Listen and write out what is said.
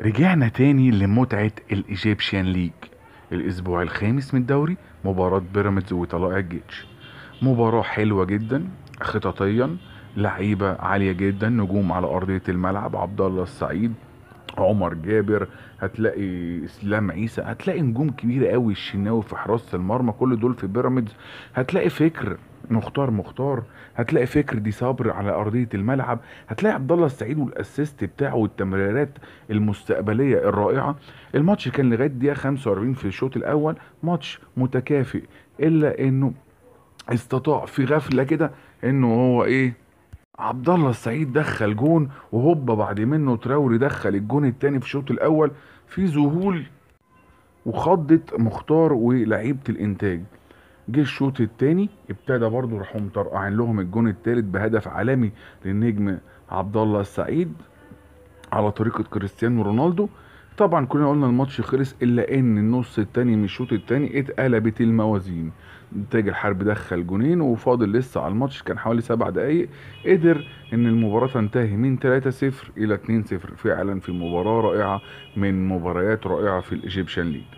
رجعنا تاني لمتعة الإيجيبشن ليج الأسبوع الخامس من الدوري مباراة بيراميدز وطلائع الجيش مباراة حلوة جدا خططيا لعيبة عالية جدا نجوم على أرضية الملعب عبد الله السعيد عمر جابر هتلاقي اسلام عيسى هتلاقي نجوم كبيره قوي الشناوي في حراسه المرمى كل دول في بيراميدز هتلاقي فكر مختار مختار هتلاقي فكر دي صبر على ارضيه الملعب هتلاقي عبد الله السعيد والاسيست بتاعه والتمريرات المستقبليه الرائعه الماتش كان لغايه دقيقه 45 في الشوط الاول ماتش متكافئ الا انه استطاع في غفله كده انه هو ايه عبد الله السعيد دخل جون وهوبا بعد منه تراوري دخل الجون الثاني في الشوط الاول في ذهول وخضت مختار ولعيبه الانتاج جه الشوط الثاني ابتدى برضه راحوا مطرقعين لهم الجون الثالث بهدف عالمي للنجم عبد الله السعيد على طريقه كريستيانو رونالدو طبعا كلنا قلنا الماتش خلص الا ان النص التاني من الشوط التاني اتقلبت الموازين تاج الحرب دخل جونين وفاضل لسه على الماتش كان حوالي سبع دقايق قدر ان المباراة تنتهي من 3-0 الى 2-0 فعلا في مباراة رائعة من مباريات رائعة في الايجيبشن ليج